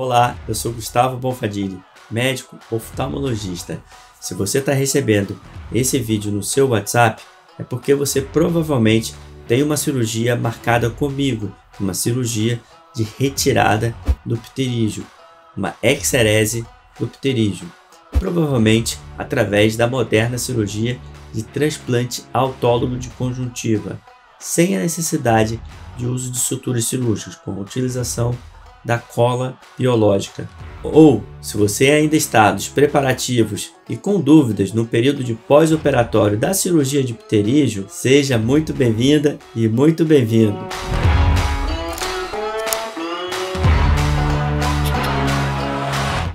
Olá, eu sou Gustavo Bonfadini, médico oftalmologista. Se você está recebendo esse vídeo no seu WhatsApp, é porque você provavelmente tem uma cirurgia marcada comigo, uma cirurgia de retirada do pterígio, uma exerese do pterígio, provavelmente através da moderna cirurgia de transplante autólogo de conjuntiva, sem a necessidade de uso de suturas cirúrgicas, com a utilização da cola biológica. Ou, se você ainda está nos preparativos e com dúvidas no período de pós-operatório da cirurgia de pterígio, seja muito bem-vinda e muito bem-vindo.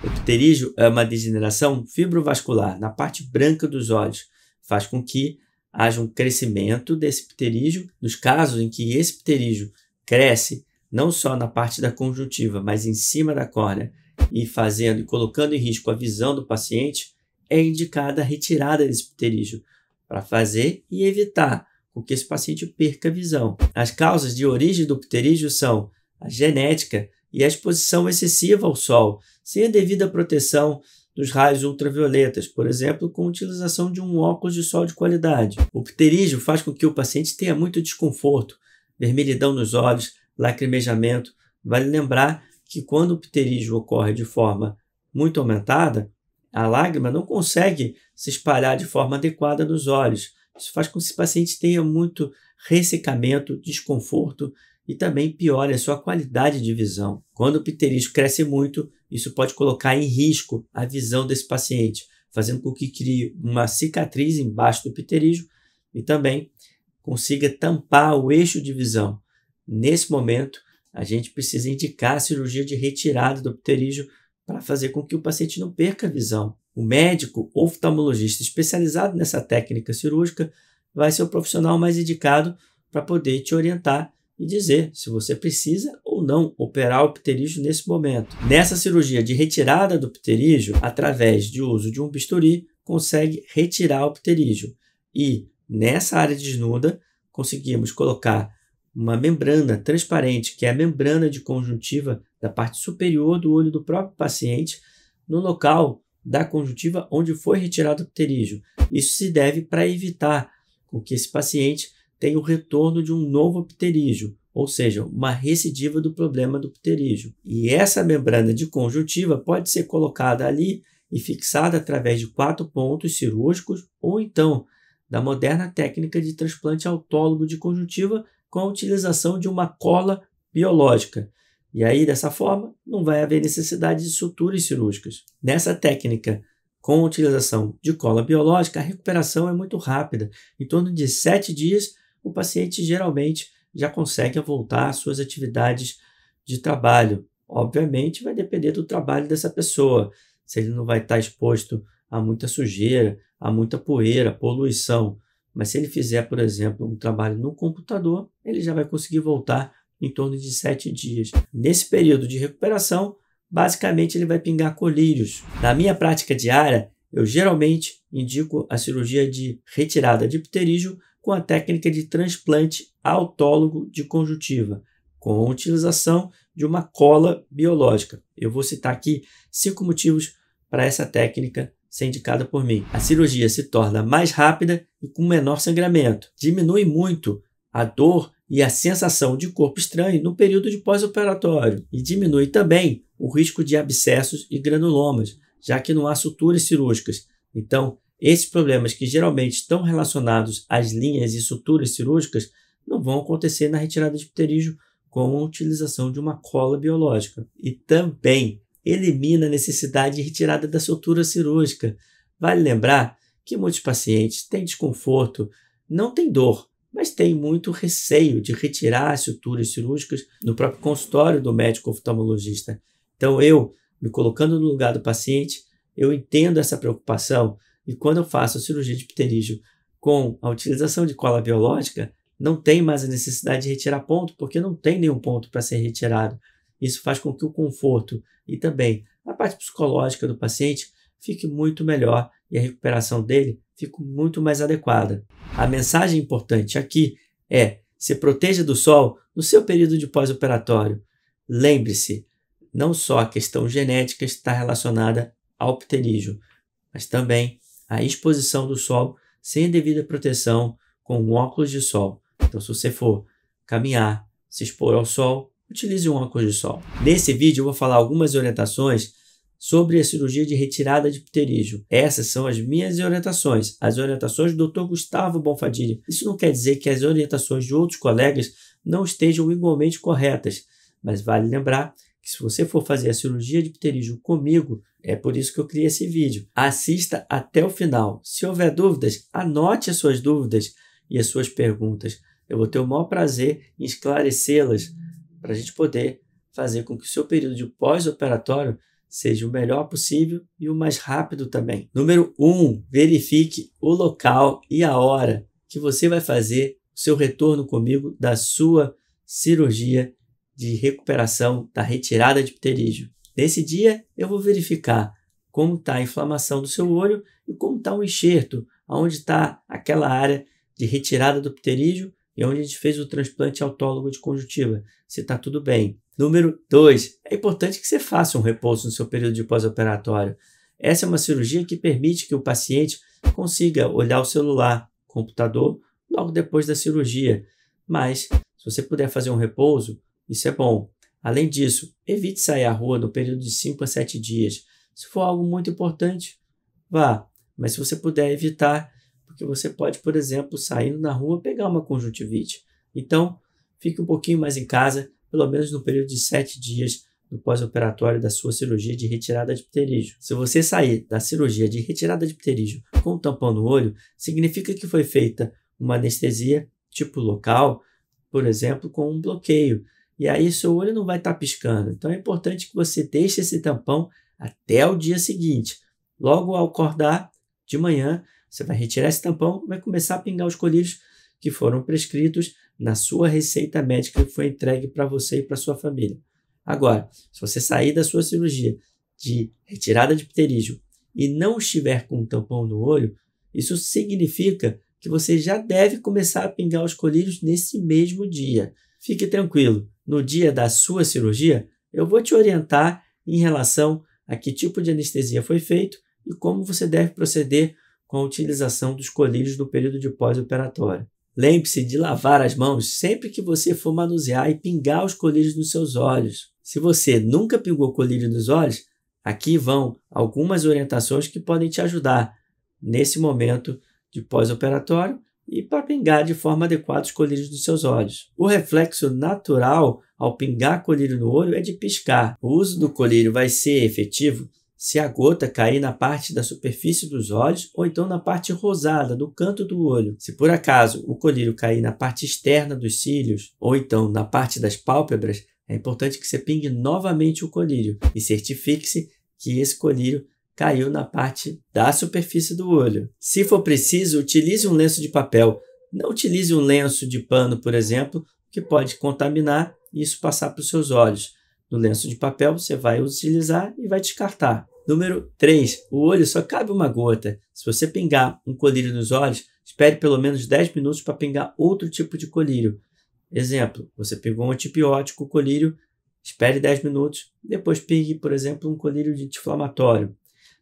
o pterígio é uma degeneração fibrovascular na parte branca dos olhos. Faz com que haja um crescimento desse pterígio. Nos casos em que esse pterígio cresce não só na parte da conjuntiva, mas em cima da córnea, e fazendo e colocando em risco a visão do paciente, é indicada a retirada desse pterígio para fazer e evitar com que esse paciente perca a visão. As causas de origem do pterígio são a genética e a exposição excessiva ao sol, sem a devida proteção dos raios ultravioletas, por exemplo, com a utilização de um óculos de sol de qualidade. O pterígio faz com que o paciente tenha muito desconforto, vermelhidão nos olhos, lacrimejamento. Vale lembrar que quando o pterígio ocorre de forma muito aumentada, a lágrima não consegue se espalhar de forma adequada nos olhos. Isso faz com que esse paciente tenha muito ressecamento, desconforto e também piora a sua qualidade de visão. Quando o pterígio cresce muito, isso pode colocar em risco a visão desse paciente, fazendo com que crie uma cicatriz embaixo do pterígio e também consiga tampar o eixo de visão. Nesse momento, a gente precisa indicar a cirurgia de retirada do pterígio para fazer com que o paciente não perca a visão. O médico oftalmologista especializado nessa técnica cirúrgica vai ser o profissional mais indicado para poder te orientar e dizer se você precisa ou não operar o pterígio nesse momento. Nessa cirurgia de retirada do pterígio, através de uso de um bisturi, consegue retirar o pterígio. E nessa área desnuda, conseguimos colocar uma membrana transparente, que é a membrana de conjuntiva da parte superior do olho do próprio paciente, no local da conjuntiva onde foi retirado o pterígio. Isso se deve para evitar com que esse paciente tenha o retorno de um novo pterígio, ou seja, uma recidiva do problema do pterígio. E essa membrana de conjuntiva pode ser colocada ali e fixada através de quatro pontos cirúrgicos ou então da moderna técnica de transplante autólogo de conjuntiva com a utilização de uma cola biológica. E aí, dessa forma, não vai haver necessidade de suturas cirúrgicas. Nessa técnica, com a utilização de cola biológica, a recuperação é muito rápida. Em torno de sete dias, o paciente geralmente já consegue voltar às suas atividades de trabalho. Obviamente, vai depender do trabalho dessa pessoa, se ele não vai estar exposto a muita sujeira, a muita poeira, poluição. Mas se ele fizer, por exemplo, um trabalho no computador, ele já vai conseguir voltar em torno de sete dias. Nesse período de recuperação, basicamente ele vai pingar colírios. Na minha prática diária, eu geralmente indico a cirurgia de retirada de pterígio com a técnica de transplante autólogo de conjuntiva, com a utilização de uma cola biológica. Eu vou citar aqui cinco motivos para essa técnica ser indicada por mim. A cirurgia se torna mais rápida e com menor sangramento. Diminui muito a dor e a sensação de corpo estranho no período de pós-operatório e diminui também o risco de abscessos e granulomas, já que não há suturas cirúrgicas. Então, esses problemas que geralmente estão relacionados às linhas e suturas cirúrgicas não vão acontecer na retirada de pterígio com a utilização de uma cola biológica. E também elimina a necessidade de retirada da sutura cirúrgica. Vale lembrar que muitos pacientes têm desconforto, não têm dor, mas têm muito receio de retirar as suturas cirúrgicas no próprio consultório do médico oftalmologista. Então, eu, me colocando no lugar do paciente, eu entendo essa preocupação e quando eu faço a cirurgia de pterígio com a utilização de cola biológica, não tem mais a necessidade de retirar ponto, porque não tem nenhum ponto para ser retirado. Isso faz com que o conforto e também a parte psicológica do paciente fique muito melhor e a recuperação dele fique muito mais adequada. A mensagem importante aqui é: se proteja do sol no seu período de pós-operatório. Lembre-se, não só a questão genética está relacionada ao pterígio, mas também a exposição do sol sem a devida proteção com um óculos de sol. Então, se você for caminhar, se expor ao sol, utilize um óculos de sol. Nesse vídeo eu vou falar algumas orientações sobre a cirurgia de retirada de pterígio. Essas são as minhas orientações, as orientações do Dr. Gustavo Bonfadilha. Isso não quer dizer que as orientações de outros colegas não estejam igualmente corretas, mas vale lembrar que se você for fazer a cirurgia de pterígio comigo, é por isso que eu criei esse vídeo. Assista até o final. Se houver dúvidas, anote as suas dúvidas e as suas perguntas. Eu vou ter o maior prazer em esclarecê-las para a gente poder fazer com que o seu período de pós-operatório seja o melhor possível e o mais rápido também. Número 1, um, verifique o local e a hora que você vai fazer o seu retorno comigo da sua cirurgia de recuperação da retirada de pterígio. Nesse dia, eu vou verificar como está a inflamação do seu olho e como está o enxerto, aonde está aquela área de retirada do pterígio e é onde a gente fez o transplante autólogo de conjuntiva, se está tudo bem. Número 2. É importante que você faça um repouso no seu período de pós-operatório. Essa é uma cirurgia que permite que o paciente consiga olhar o celular, computador, logo depois da cirurgia. Mas, se você puder fazer um repouso, isso é bom. Além disso, evite sair à rua no período de 5 a 7 dias. Se for algo muito importante, vá. Mas se você puder evitar, porque você pode, por exemplo, saindo na rua pegar uma conjuntivite. Então, fique um pouquinho mais em casa, pelo menos no período de sete dias do pós-operatório da sua cirurgia de retirada de pterígio. Se você sair da cirurgia de retirada de pterígio com um tampão no olho, significa que foi feita uma anestesia tipo local, por exemplo, com um bloqueio. E aí seu olho não vai estar tá piscando. Então é importante que você deixe esse tampão até o dia seguinte. Logo ao acordar de manhã, você vai retirar esse tampão, vai começar a pingar os colírios que foram prescritos na sua receita médica que foi entregue para você e para sua família. Agora, se você sair da sua cirurgia de retirada de pterígio e não estiver com um tampão no olho, isso significa que você já deve começar a pingar os colírios nesse mesmo dia. Fique tranquilo, no dia da sua cirurgia, eu vou te orientar em relação a que tipo de anestesia foi feito e como você deve proceder com a utilização dos colírios no período de pós-operatório. Lembre-se de lavar as mãos sempre que você for manusear e pingar os colírios nos seus olhos. Se você nunca pingou colírio nos olhos, aqui vão algumas orientações que podem te ajudar nesse momento de pós-operatório e para pingar de forma adequada os colírios dos seus olhos. O reflexo natural ao pingar colírio no olho é de piscar. O uso do colírio vai ser efetivo se a gota cair na parte da superfície dos olhos ou então na parte rosada, do canto do olho. Se por acaso o colírio cair na parte externa dos cílios ou então na parte das pálpebras, é importante que você pingue novamente o colírio e certifique-se que esse colírio caiu na parte da superfície do olho. Se for preciso, utilize um lenço de papel. Não utilize um lenço de pano, por exemplo, que pode contaminar e isso passar para os seus olhos. No lenço de papel, você vai utilizar e vai descartar. Número 3. O olho só cabe uma gota. Se você pingar um colírio nos olhos, espere pelo menos 10 minutos para pingar outro tipo de colírio. Exemplo, você pegou um antibiótico, colírio, espere 10 minutos, depois pingue, por exemplo, um colírio de anti-inflamatório.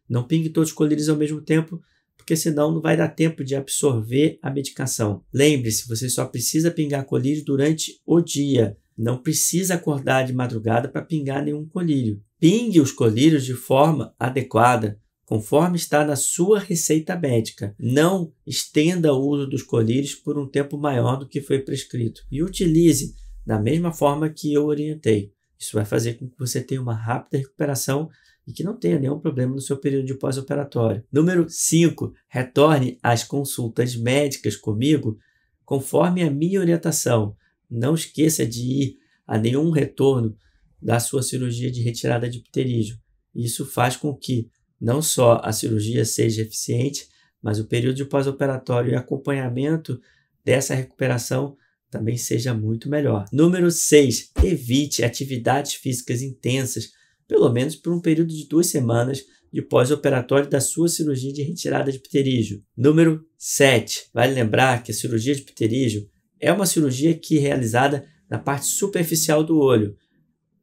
Não pingue todos os colírios ao mesmo tempo, porque senão não vai dar tempo de absorver a medicação. Lembre-se, você só precisa pingar colírio durante o dia. Não precisa acordar de madrugada para pingar nenhum colírio. Pingue os colírios de forma adequada, conforme está na sua receita médica. Não estenda o uso dos colírios por um tempo maior do que foi prescrito e utilize da mesma forma que eu orientei. Isso vai fazer com que você tenha uma rápida recuperação e que não tenha nenhum problema no seu período de pós-operatório. Número 5. Retorne às consultas médicas comigo conforme a minha orientação. Não esqueça de ir a nenhum retorno da sua cirurgia de retirada de pterígio. Isso faz com que não só a cirurgia seja eficiente, mas o período de pós-operatório e acompanhamento dessa recuperação também seja muito melhor. Número 6. Evite atividades físicas intensas, pelo menos por um período de duas semanas de pós-operatório da sua cirurgia de retirada de pterígio. Número 7. Vale lembrar que a cirurgia de pterígio é uma cirurgia que é realizada na parte superficial do olho,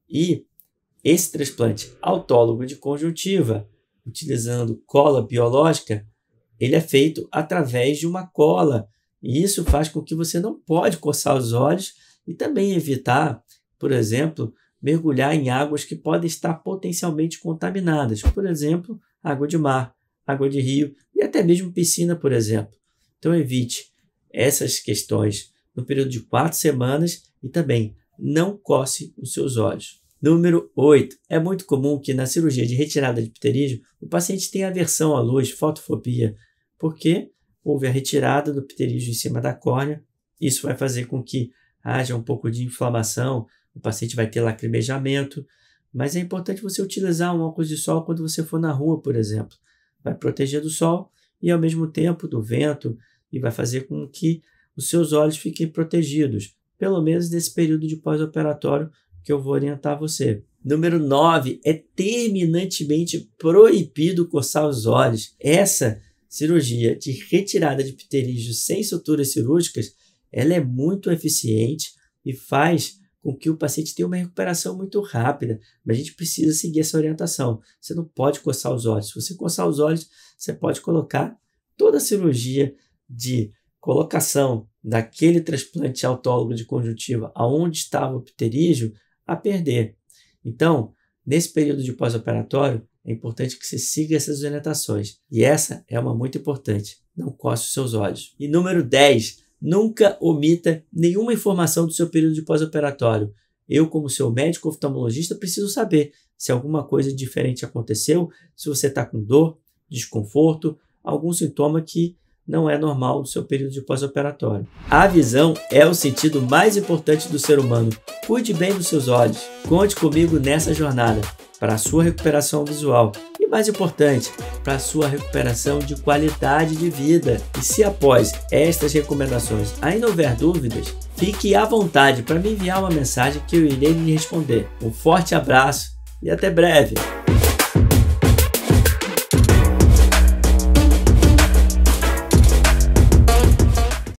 e esse transplante autólogo de conjuntiva, utilizando cola biológica, ele é feito através de uma cola. E isso faz com que você não pode coçar os olhos e também evitar, por exemplo, mergulhar em águas que podem estar potencialmente contaminadas, por exemplo, água de mar, água de rio e até mesmo piscina, por exemplo. Então evite essas questões no período de quatro semanas e também não coce os seus olhos. Número 8. É muito comum que na cirurgia de retirada de pterígio o paciente tenha aversão à luz, fotofobia, porque houve a retirada do pterígio em cima da córnea. Isso vai fazer com que haja um pouco de inflamação, o paciente vai ter lacrimejamento, mas é importante você utilizar um óculos de sol quando você for na rua, por exemplo. Vai proteger do sol e ao mesmo tempo do vento e vai fazer com que os seus olhos fiquem protegidos pelo menos nesse período de pós-operatório que eu vou orientar você. Número 9, é terminantemente proibido coçar os olhos. Essa cirurgia de retirada de pterígio sem suturas cirúrgicas, ela é muito eficiente e faz com que o paciente tenha uma recuperação muito rápida, mas a gente precisa seguir essa orientação. Você não pode coçar os olhos. Se você coçar os olhos, você pode colocar toda a cirurgia de colocação daquele transplante autólogo de conjuntiva aonde estava o pterígio a perder. Então, nesse período de pós-operatório, é importante que você siga essas orientações. E essa é uma muito importante. Não coce os seus olhos. E número 10, nunca omita nenhuma informação do seu período de pós-operatório. Eu, como seu médico oftalmologista, preciso saber se alguma coisa diferente aconteceu, se você está com dor, desconforto, algum sintoma que não é normal no seu período de pós-operatório. A visão é o sentido mais importante do ser humano. Cuide bem dos seus olhos. Conte comigo nessa jornada para a sua recuperação visual e, mais importante, para a sua recuperação de qualidade de vida. E se após estas recomendações ainda houver dúvidas, fique à vontade para me enviar uma mensagem que eu irei lhe responder. Um forte abraço e até breve!